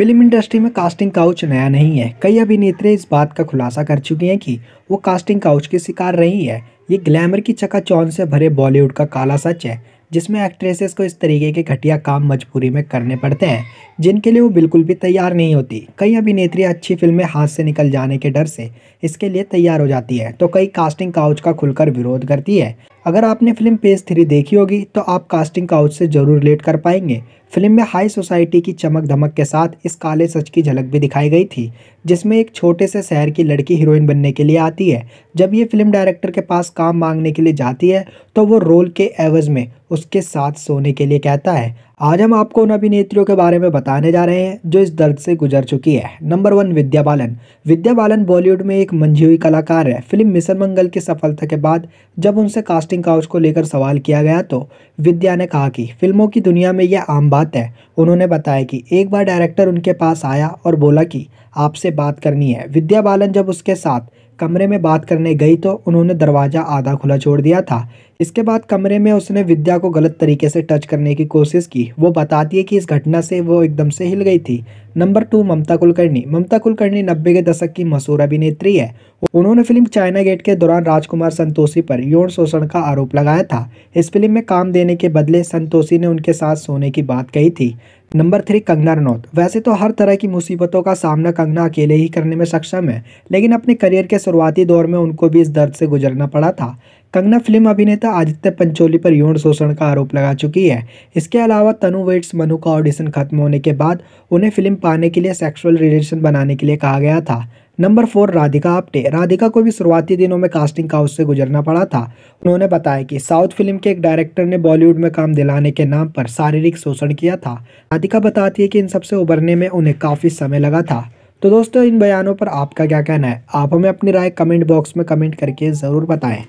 film industry में casting couch नया नहीं है कई अभिनेत्री इस बात का खुलासा कर चुकी हैं कि वो कास्टिंग काउच की शिकार रही है ये ग्लैमर की चौन से भरे बॉलीवुड का काला सच है जिसमें एक्ट्रेसेस को इस तरीके के घटिया काम मजबूरी में करने पड़ते हैं जिनके लिए वो बिल्कुल भी तैयार नहीं होती कई अभिनेत्री अच्छी फिल्में हाथ से निकल जाने के डर से इसके लिए तैयार हो जाती है तो कई कास्टिंग काउच का खुलकर विरोध करती है अगर आपने फिल्म पेज थ्री देखी होगी तो आप कास्टिंग काउच से जरूर रिलेट कर पाएंगे फिल्म में हाई सोसाइटी की चमक धमक के साथ इस काले सच की झलक भी दिखाई गई थी जिसमें एक छोटे से शहर की लड़की हीरोइन बनने के लिए आती है जब ये फिल्म डायरेक्टर के पास काम मांगने के लिए जाती है तो वो रोल के एवज में उसके साथ सोने के लिए कहता है आज हम आपको उन अभिनेत्रियों के बारे में बताने जा रहे हैं जो इस दर्द से गुजर चुकी है नंबर वन विद्या बालन विद्या बालन बॉलीवुड में एक मंझी हुई कलाकार है फिल्म मिशन मंगल की सफलता के बाद जब उनसे कास्टिंग काउच को लेकर सवाल किया गया तो विद्या ने कहा कि फिल्मों की दुनिया में यह आम बात है उन्होंने बताया कि एक बार डायरेक्टर उनके पास आया और बोला कि आपसे बात करनी है विद्या बालन जब उसके साथ कमरे में बात करने गई तो उन्होंने दरवाज़ा आधा खुला छोड़ दिया था इसके बाद कमरे में उसने विद्या को गलत तरीके से टच करने की कोशिश की वो बताती है कि इस घटना से वो एकदम से हिल गई थी नंबर टू ममता कुलकर्णी ममता कुलकर्णी नब्बे के दशक की मशहूर अभिनेत्री है उन्होंने फिल्म चाइना गेट के दौरान राजकुमार संतोषी पर यौन शोषण का आरोप लगाया था इस फिल्म में काम देने के बदले संतोषी ने उनके साथ सोने की बात कही थी नंबर थ्री कंगना रनौत वैसे तो हर तरह की मुसीबतों का सामना कंगना अकेले ही करने में सक्षम है लेकिन अपने करियर के शुरुआती दौर में उनको भी इस दर्द से गुजरना पड़ा था कंगना फिल्म अभिनेता आदित्य पंचोली पर यौन शोषण का आरोप लगा चुकी है इसके अलावा तनु वेट्स मनु का ऑडिशन खत्म होने के बाद उन्हें फिल्म पाने के लिए सेक्सुअल रिलेशन बनाने के लिए कहा गया था नंबर फोर राधिका आप्टे राधिका को भी शुरुआती दिनों में कास्टिंग काउस से गुजरना पड़ा था उन्होंने बताया कि साउथ फिल्म के एक डायरेक्टर ने बॉलीवुड में काम दिलाने के नाम पर शारीरिक शोषण किया था राधिका बताती है कि इन सबसे उभरने में उन्हें काफ़ी समय लगा था तो दोस्तों इन बयानों पर आपका क्या कहना है आप हमें अपनी राय कमेंट बॉक्स में कमेंट करके ज़रूर बताएँ